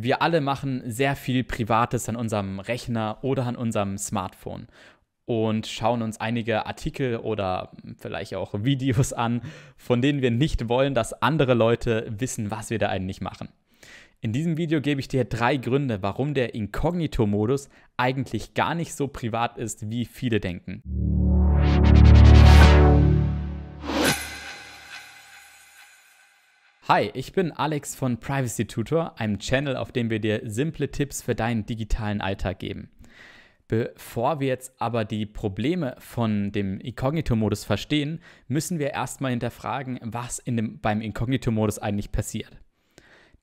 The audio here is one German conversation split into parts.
Wir alle machen sehr viel Privates an unserem Rechner oder an unserem Smartphone und schauen uns einige Artikel oder vielleicht auch Videos an, von denen wir nicht wollen, dass andere Leute wissen, was wir da eigentlich machen. In diesem Video gebe ich dir drei Gründe, warum der Inkognito-Modus eigentlich gar nicht so privat ist, wie viele denken. Hi, ich bin Alex von Privacy Tutor, einem Channel, auf dem wir dir simple Tipps für deinen digitalen Alltag geben. Bevor wir jetzt aber die Probleme von dem Inkognito-Modus verstehen, müssen wir erstmal hinterfragen, was in dem, beim Inkognito-Modus eigentlich passiert.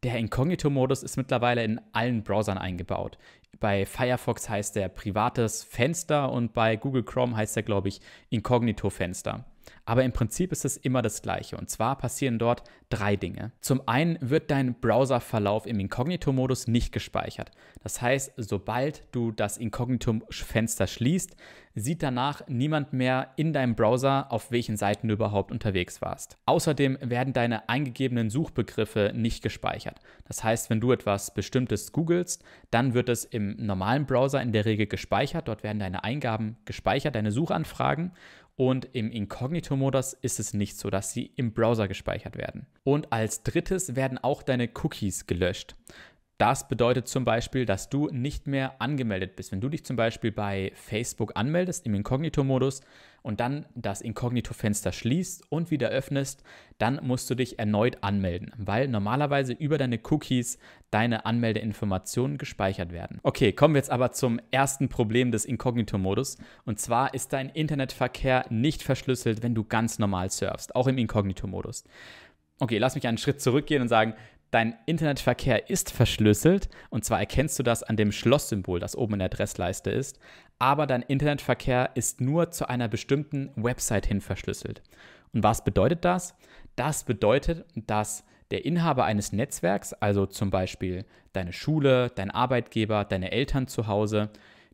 Der Inkognito-Modus ist mittlerweile in allen Browsern eingebaut. Bei Firefox heißt er privates Fenster und bei Google Chrome heißt er, glaube ich, Inkognito-Fenster. Aber im Prinzip ist es immer das gleiche. Und zwar passieren dort drei Dinge. Zum einen wird dein Browserverlauf im Inkognito-Modus nicht gespeichert. Das heißt, sobald du das Inkognito-Fenster schließt, sieht danach niemand mehr in deinem Browser, auf welchen Seiten du überhaupt unterwegs warst. Außerdem werden deine eingegebenen Suchbegriffe nicht gespeichert. Das heißt, wenn du etwas Bestimmtes googelst, dann wird es im normalen Browser in der Regel gespeichert. Dort werden deine Eingaben gespeichert, deine Suchanfragen und im Inkognito-Modus ist es nicht so, dass sie im Browser gespeichert werden. Und als drittes werden auch deine Cookies gelöscht. Das bedeutet zum Beispiel, dass du nicht mehr angemeldet bist. Wenn du dich zum Beispiel bei Facebook anmeldest im Inkognito-Modus und dann das Inkognito-Fenster schließt und wieder öffnest, dann musst du dich erneut anmelden, weil normalerweise über deine Cookies deine Anmeldeinformationen gespeichert werden. Okay, kommen wir jetzt aber zum ersten Problem des Inkognito-Modus. Und zwar ist dein Internetverkehr nicht verschlüsselt, wenn du ganz normal surfst, auch im Inkognito-Modus okay, lass mich einen Schritt zurückgehen und sagen, Dein Internetverkehr ist verschlüsselt und zwar erkennst du das an dem Schlosssymbol, das oben in der Adressleiste ist, aber dein Internetverkehr ist nur zu einer bestimmten Website hin verschlüsselt. Und was bedeutet das? Das bedeutet, dass der Inhaber eines Netzwerks, also zum Beispiel deine Schule, dein Arbeitgeber, deine Eltern zu Hause,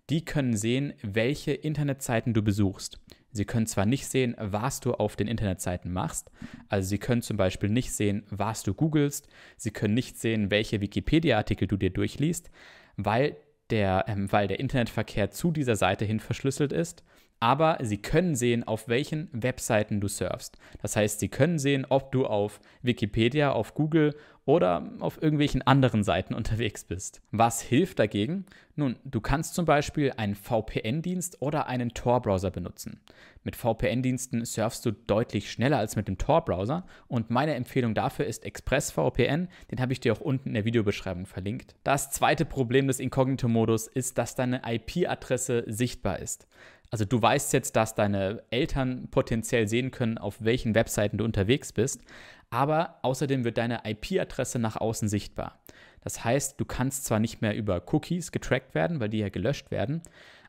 die können sehen, welche Internetseiten du besuchst. Sie können zwar nicht sehen, was du auf den Internetseiten machst, also sie können zum Beispiel nicht sehen, was du googelst, sie können nicht sehen, welche Wikipedia-Artikel du dir durchliest, weil der, ähm, weil der Internetverkehr zu dieser Seite hin verschlüsselt ist aber sie können sehen, auf welchen Webseiten du surfst. Das heißt, sie können sehen, ob du auf Wikipedia, auf Google oder auf irgendwelchen anderen Seiten unterwegs bist. Was hilft dagegen? Nun, du kannst zum Beispiel einen VPN-Dienst oder einen Tor-Browser benutzen. Mit VPN-Diensten surfst du deutlich schneller als mit dem Tor-Browser und meine Empfehlung dafür ist ExpressVPN, den habe ich dir auch unten in der Videobeschreibung verlinkt. Das zweite Problem des Inkognito-Modus ist, dass deine IP-Adresse sichtbar ist. Also du weißt jetzt, dass deine Eltern potenziell sehen können, auf welchen Webseiten du unterwegs bist, aber außerdem wird deine IP-Adresse nach außen sichtbar. Das heißt, du kannst zwar nicht mehr über Cookies getrackt werden, weil die ja gelöscht werden,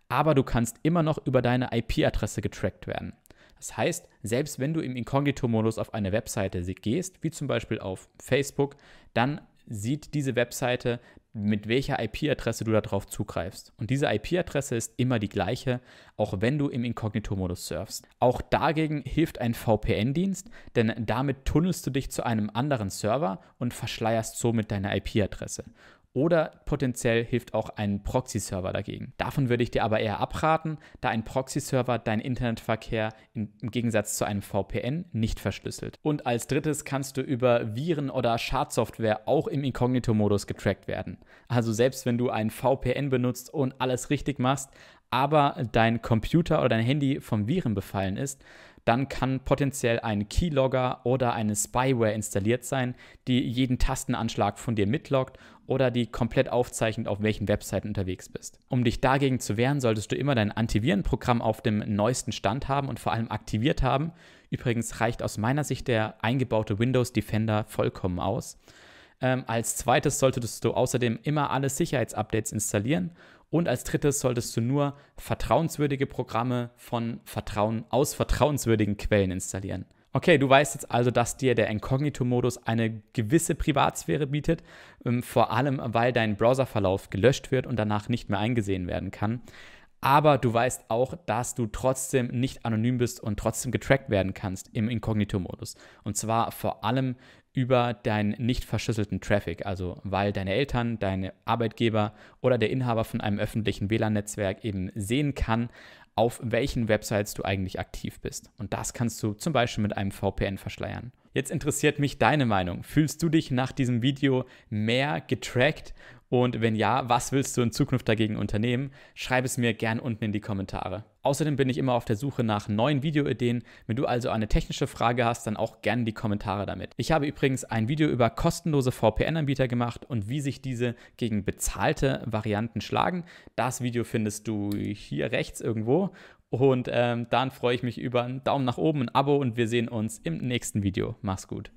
aber du kannst immer noch über deine IP-Adresse getrackt werden. Das heißt, selbst wenn du im Inkognito-Modus auf eine Webseite gehst, wie zum Beispiel auf Facebook, dann sieht diese Webseite mit welcher IP-Adresse du darauf zugreifst. Und diese IP-Adresse ist immer die gleiche, auch wenn du im Inkognito-Modus surfst. Auch dagegen hilft ein VPN-Dienst, denn damit tunnelst du dich zu einem anderen Server und verschleierst somit deine IP-Adresse oder potenziell hilft auch ein Proxy-Server dagegen. Davon würde ich dir aber eher abraten, da ein Proxy-Server deinen Internetverkehr im Gegensatz zu einem VPN nicht verschlüsselt. Und als drittes kannst du über Viren oder Schadsoftware auch im Inkognito-Modus getrackt werden. Also selbst wenn du ein VPN benutzt und alles richtig machst, aber dein Computer oder dein Handy vom Viren befallen ist, dann kann potenziell ein Keylogger oder eine Spyware installiert sein, die jeden Tastenanschlag von dir mitloggt oder die komplett aufzeichnet, auf welchen Webseiten unterwegs bist. Um dich dagegen zu wehren, solltest du immer dein Antivirenprogramm auf dem neuesten Stand haben und vor allem aktiviert haben. Übrigens reicht aus meiner Sicht der eingebaute Windows Defender vollkommen aus. Ähm, als zweites solltest du außerdem immer alle Sicherheitsupdates installieren und als drittes solltest du nur vertrauenswürdige Programme von Vertrauen aus vertrauenswürdigen Quellen installieren. Okay, du weißt jetzt also, dass dir der Inkognito-Modus eine gewisse Privatsphäre bietet, ähm, vor allem weil dein Browserverlauf gelöscht wird und danach nicht mehr eingesehen werden kann. Aber du weißt auch, dass du trotzdem nicht anonym bist und trotzdem getrackt werden kannst im Inkognito-Modus. Und zwar vor allem über deinen nicht verschlüsselten Traffic, also weil deine Eltern, deine Arbeitgeber oder der Inhaber von einem öffentlichen WLAN-Netzwerk eben sehen kann, auf welchen Websites du eigentlich aktiv bist. Und das kannst du zum Beispiel mit einem VPN verschleiern. Jetzt interessiert mich deine Meinung. Fühlst du dich nach diesem Video mehr getrackt und wenn ja, was willst du in Zukunft dagegen unternehmen? Schreib es mir gern unten in die Kommentare. Außerdem bin ich immer auf der Suche nach neuen Videoideen. Wenn du also eine technische Frage hast, dann auch gerne die Kommentare damit. Ich habe übrigens ein Video über kostenlose VPN-Anbieter gemacht und wie sich diese gegen bezahlte Varianten schlagen. Das Video findest du hier rechts irgendwo. Und ähm, dann freue ich mich über einen Daumen nach oben, ein Abo und wir sehen uns im nächsten Video. Mach's gut.